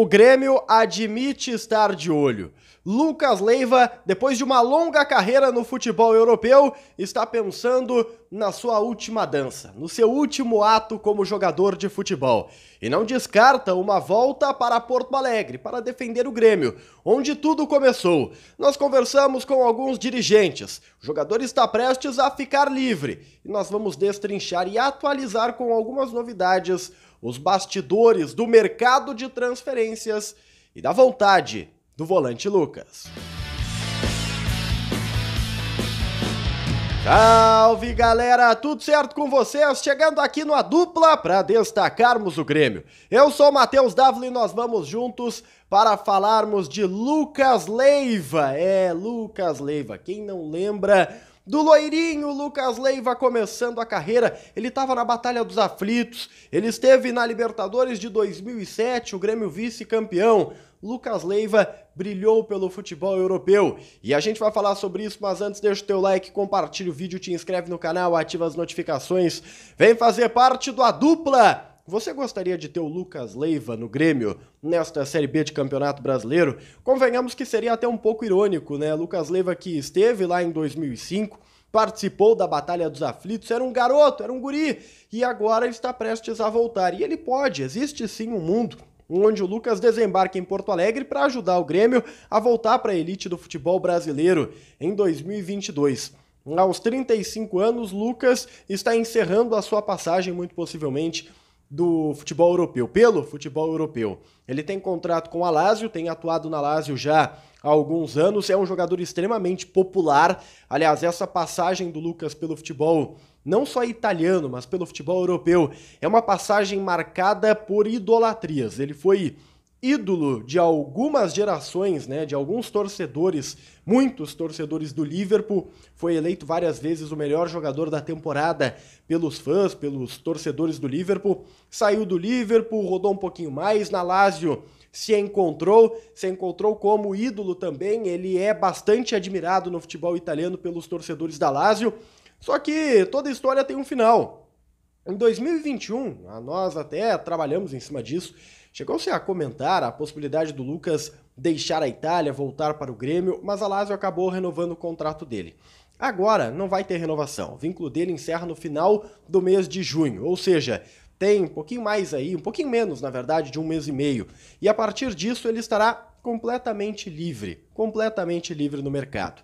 O Grêmio admite estar de olho. Lucas Leiva, depois de uma longa carreira no futebol europeu, está pensando na sua última dança, no seu último ato como jogador de futebol. E não descarta uma volta para Porto Alegre para defender o Grêmio, onde tudo começou. Nós conversamos com alguns dirigentes. O jogador está prestes a ficar livre e nós vamos destrinchar e atualizar com algumas novidades os bastidores do mercado de transferências e da vontade do volante Lucas. Salve galera, tudo certo com vocês? Chegando aqui numa dupla para destacarmos o Grêmio. Eu sou o Matheus Dávila e nós vamos juntos para falarmos de Lucas Leiva. É, Lucas Leiva. Quem não lembra do loirinho Lucas Leiva começando a carreira. Ele estava na Batalha dos Aflitos, ele esteve na Libertadores de 2007, o Grêmio vice-campeão. Lucas Leiva brilhou pelo futebol europeu. E a gente vai falar sobre isso, mas antes deixa o teu like, compartilha o vídeo, te inscreve no canal, ativa as notificações. Vem fazer parte da dupla você gostaria de ter o Lucas Leiva no Grêmio nesta Série B de Campeonato Brasileiro? Convenhamos que seria até um pouco irônico, né? Lucas Leiva que esteve lá em 2005, participou da Batalha dos Aflitos, era um garoto, era um guri, e agora está prestes a voltar. E ele pode, existe sim um mundo onde o Lucas desembarca em Porto Alegre para ajudar o Grêmio a voltar para a elite do futebol brasileiro em 2022. Aos 35 anos, Lucas está encerrando a sua passagem, muito possivelmente, do futebol europeu, pelo futebol europeu. Ele tem contrato com a Lazio, tem atuado na Lazio já há alguns anos, é um jogador extremamente popular. Aliás, essa passagem do Lucas pelo futebol não só italiano, mas pelo futebol europeu, é uma passagem marcada por idolatrias. Ele foi ídolo de algumas gerações, né, de alguns torcedores, muitos torcedores do Liverpool, foi eleito várias vezes o melhor jogador da temporada pelos fãs, pelos torcedores do Liverpool. Saiu do Liverpool, rodou um pouquinho mais na Lazio, se encontrou, se encontrou como ídolo também. Ele é bastante admirado no futebol italiano pelos torcedores da Lazio. Só que toda história tem um final. Em 2021, a nós até trabalhamos em cima disso, chegou-se a comentar a possibilidade do Lucas deixar a Itália, voltar para o Grêmio, mas a Lazio acabou renovando o contrato dele. Agora não vai ter renovação. O vínculo dele encerra no final do mês de junho, ou seja, tem um pouquinho mais aí, um pouquinho menos, na verdade, de um mês e meio. E a partir disso ele estará completamente livre, completamente livre no mercado.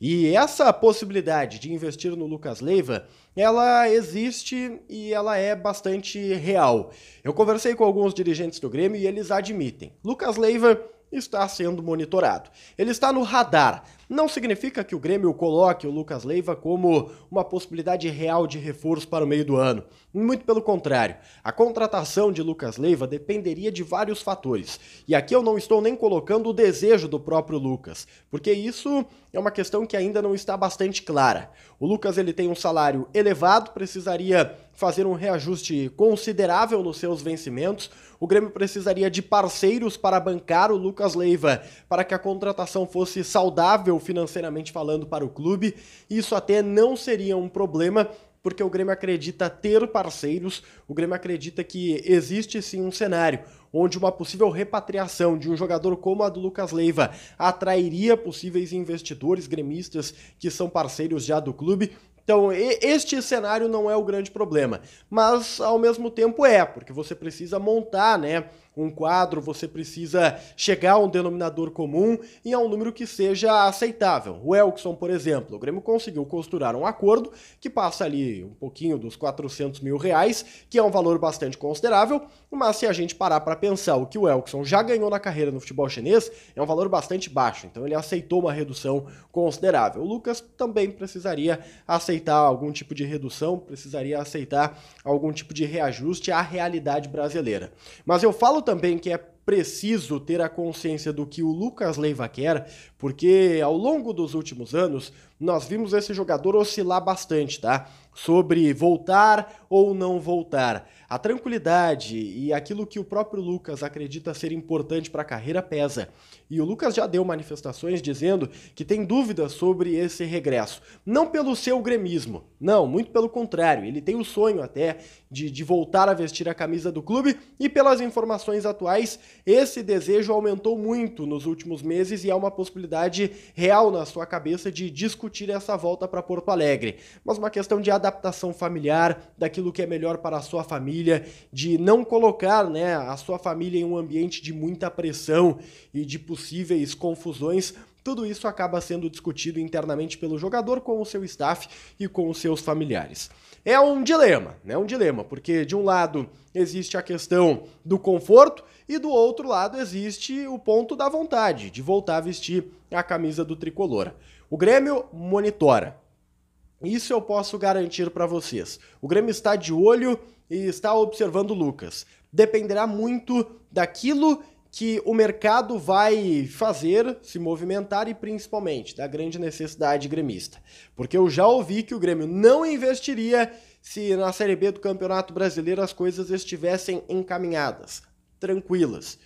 E essa possibilidade de investir no Lucas Leiva, ela existe e ela é bastante real. Eu conversei com alguns dirigentes do Grêmio e eles admitem. Lucas Leiva está sendo monitorado. Ele está no radar, não significa que o Grêmio coloque o Lucas Leiva como uma possibilidade real de reforço para o meio do ano. Muito pelo contrário, a contratação de Lucas Leiva dependeria de vários fatores. E aqui eu não estou nem colocando o desejo do próprio Lucas, porque isso é uma questão que ainda não está bastante clara. O Lucas ele tem um salário elevado, precisaria fazer um reajuste considerável nos seus vencimentos. O Grêmio precisaria de parceiros para bancar o Lucas Leiva para que a contratação fosse saudável financeiramente falando para o clube. Isso até não seria um problema, porque o Grêmio acredita ter parceiros, o Grêmio acredita que existe sim um cenário onde uma possível repatriação de um jogador como a do Lucas Leiva atrairia possíveis investidores gremistas que são parceiros já do clube. Então, este cenário não é o grande problema, mas ao mesmo tempo é, porque você precisa montar, né, um quadro, você precisa chegar a um denominador comum e a um número que seja aceitável. O Elkson, por exemplo, o Grêmio conseguiu costurar um acordo que passa ali um pouquinho dos 400 mil reais, que é um valor bastante considerável, mas se a gente parar para pensar o que o Elkson já ganhou na carreira no futebol chinês, é um valor bastante baixo, então ele aceitou uma redução considerável. O Lucas também precisaria aceitar algum tipo de redução, precisaria aceitar algum tipo de reajuste à realidade brasileira. Mas eu falo também que é preciso ter a consciência do que o Lucas Leiva quer, porque ao longo dos últimos anos nós vimos esse jogador oscilar bastante, tá? Sobre voltar ou não voltar. A tranquilidade e aquilo que o próprio Lucas acredita ser importante para a carreira pesa. E o Lucas já deu manifestações dizendo que tem dúvidas sobre esse regresso. Não pelo seu gremismo, não, muito pelo contrário. Ele tem o sonho até de, de voltar a vestir a camisa do clube e pelas informações atuais esse desejo aumentou muito nos últimos meses e há uma possibilidade real na sua cabeça de discutir essa volta para Porto Alegre. Mas uma questão de adaptação familiar, daquilo que é melhor para a sua família, de não colocar né, a sua família em um ambiente de muita pressão e de possíveis confusões tudo isso acaba sendo discutido internamente pelo jogador com o seu staff e com os seus familiares. É um dilema, né? Um dilema, porque de um lado existe a questão do conforto e do outro lado existe o ponto da vontade de voltar a vestir a camisa do tricolor. O Grêmio monitora. Isso eu posso garantir para vocês. O Grêmio está de olho e está observando o Lucas. Dependerá muito daquilo que o mercado vai fazer se movimentar e principalmente da grande necessidade gremista. Porque eu já ouvi que o Grêmio não investiria se na Série B do Campeonato Brasileiro as coisas estivessem encaminhadas, tranquilas.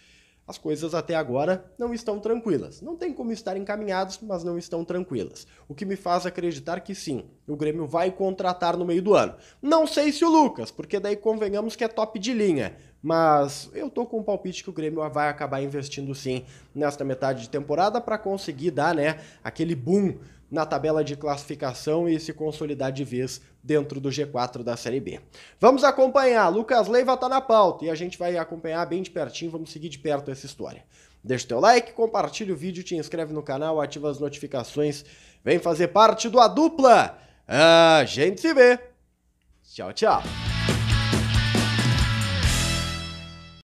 As coisas até agora não estão tranquilas. Não tem como estar encaminhadas, mas não estão tranquilas. O que me faz acreditar que sim, o Grêmio vai contratar no meio do ano. Não sei se o Lucas, porque daí convenhamos que é top de linha mas eu tô com um palpite que o Grêmio vai acabar investindo sim nesta metade de temporada para conseguir dar, né, aquele boom na tabela de classificação e se consolidar de vez dentro do G4 da Série B. Vamos acompanhar, Lucas Leiva tá na pauta e a gente vai acompanhar bem de pertinho, vamos seguir de perto essa história. Deixa o teu like, compartilha o vídeo, te inscreve no canal, ativa as notificações, vem fazer parte do A Dupla. A gente se vê. Tchau, tchau.